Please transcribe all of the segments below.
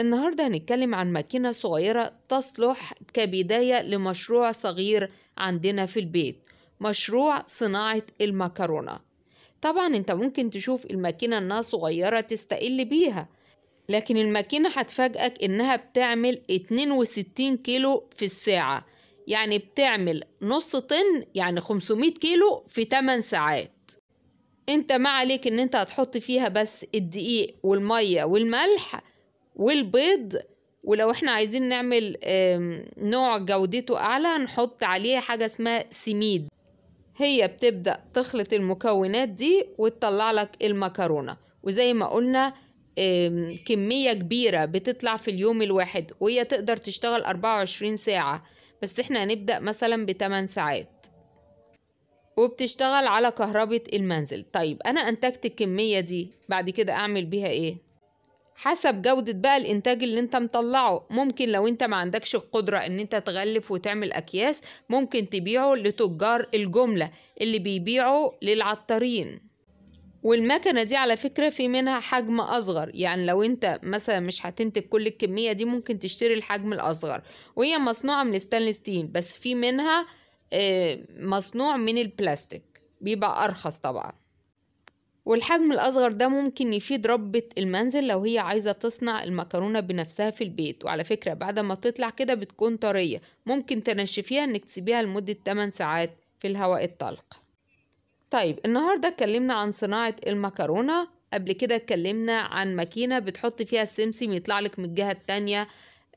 النهاردة هنتكلم عن ماكينة صغيرة تصلح كبداية لمشروع صغير عندنا في البيت مشروع صناعة المكرونة طبعا انت ممكن تشوف الماكينة انها صغيرة تستقل بيها لكن الماكينة هتفاجئك انها بتعمل 62 كيلو في الساعة يعني بتعمل نص طن يعني 500 كيلو في 8 ساعات انت ما عليك ان انت هتحط فيها بس الدقيق والمية والملح والبيض ولو احنا عايزين نعمل نوع جودته اعلى نحط عليه حاجة اسمها سميد هي بتبدأ تخلط المكونات دي وتطلع لك المكرونة وزي ما قلنا كمية كبيرة بتطلع في اليوم الواحد وهي تقدر تشتغل 24 ساعة بس احنا هنبدأ مثلا بتمن ساعات وبتشتغل على كهربة المنزل طيب انا انتجت الكمية دي بعد كده اعمل بيها ايه حسب جودة بقى الانتاج اللي انت مطلعه ممكن لو انت ما عندكش القدرة ان انت تغلف وتعمل اكياس ممكن تبيعه لتجار الجملة اللي بيبيعوا للعطارين والمكنة دي على فكرة في منها حجم أصغر يعني لو أنت مثلا مش هتنتج كل الكمية دي ممكن تشتري الحجم الأصغر وهي مصنوعة من ستانلس ستيل بس في منها آه، مصنوع من البلاستيك بيبقى أرخص طبعاً والحجم الأصغر ده ممكن يفيد ربة المنزل لو هي عايزة تصنع المكرونة بنفسها في البيت وعلى فكرة بعد ما تطلع كده بتكون طرية ممكن تنشفيها إنك تسيبيها لمدة 8 ساعات في الهواء الطلق طيب النهاردة اتكلمنا عن صناعة المكرونة قبل كده اتكلمنا عن ماكينة بتحط فيها السمسم يطلع لك من الجهة التانية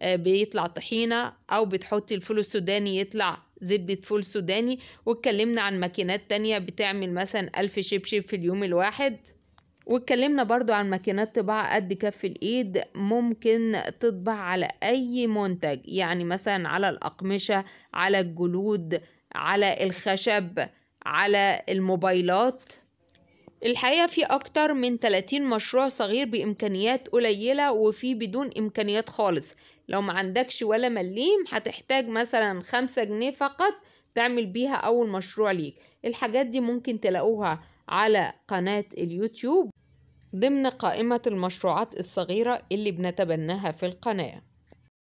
آه، بيطلع طحينة أو بتحطي الفول السوداني يطلع زيت بيت فول سوداني واتكلمنا عن ماكينات تانية بتعمل مثلا ألف شبشب في اليوم الواحد واتكلمنا برضو عن ماكينات طباعة قد كف الإيد ممكن تطبع على أي منتج يعني مثلا على الأقمشة على الجلود على الخشب على الموبايلات الحقيقة في أكتر من 30 مشروع صغير بإمكانيات قليلة وفي بدون إمكانيات خالص لو ما عندكش ولا مليم هتحتاج مثلا خمسة جنيه فقط تعمل بيها أول مشروع ليك الحاجات دي ممكن تلاقوها على قناة اليوتيوب ضمن قائمة المشروعات الصغيرة اللي بنتبناها في القناة